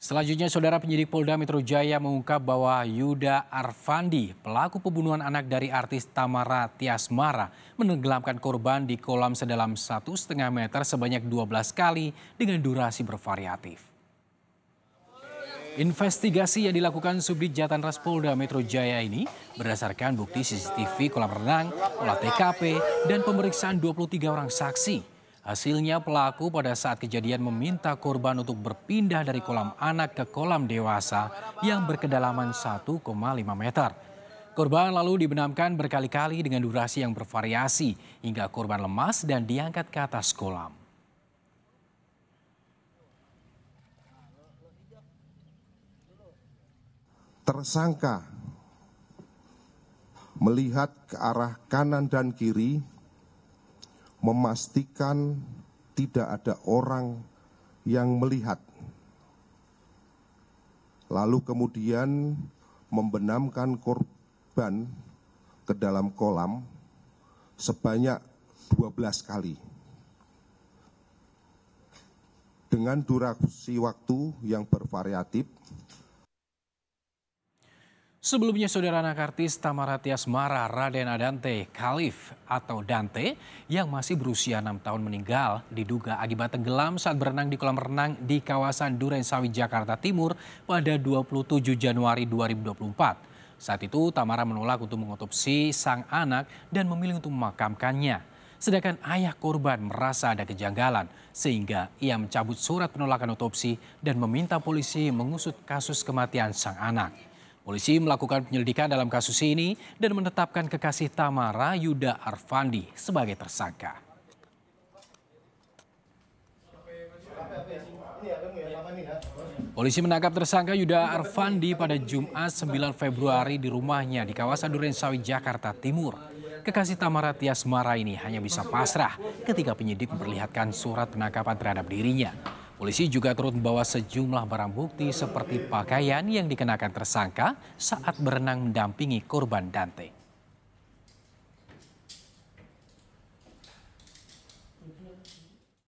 Selanjutnya, Saudara Penyidik Polda Metro Jaya mengungkap bahwa Yuda Arfandi, pelaku pembunuhan anak dari artis Tamara Tiasmara, menenggelamkan korban di kolam sedalam 1,5 meter sebanyak 12 kali dengan durasi bervariatif. Investigasi yang dilakukan Subdit jatan ras Polda Metro Jaya ini berdasarkan bukti CCTV kolam renang, olah TKP, dan pemeriksaan 23 orang saksi. Hasilnya pelaku pada saat kejadian meminta korban untuk berpindah dari kolam anak ke kolam dewasa yang berkedalaman 1,5 meter. Korban lalu dibenamkan berkali-kali dengan durasi yang bervariasi hingga korban lemas dan diangkat ke atas kolam. Tersangka melihat ke arah kanan dan kiri memastikan tidak ada orang yang melihat. Lalu kemudian membenamkan korban ke dalam kolam sebanyak 12 kali. Dengan durasi waktu yang bervariatif, Sebelumnya saudara anak artis Tamara Tias Mara Raden Adante Khalif atau Dante yang masih berusia 6 tahun meninggal diduga akibat tenggelam saat berenang di kolam renang di kawasan Duren Sawit Jakarta Timur pada 27 Januari 2024. Saat itu Tamara menolak untuk mengotopsi sang anak dan memilih untuk memakamkannya. Sedangkan ayah korban merasa ada kejanggalan sehingga ia mencabut surat penolakan otopsi dan meminta polisi mengusut kasus kematian sang anak. Polisi melakukan penyelidikan dalam kasus ini dan menetapkan kekasih Tamara Yuda Arfandi sebagai tersangka. Polisi menangkap tersangka Yuda Arfandi pada Jumat 9 Februari di rumahnya di kawasan Sawit, Jakarta Timur. Kekasih Tamara Tias Mara ini hanya bisa pasrah ketika penyidik memperlihatkan surat penangkapan terhadap dirinya. Polisi juga turut membawa sejumlah barang bukti seperti pakaian yang dikenakan tersangka saat berenang mendampingi korban Dante.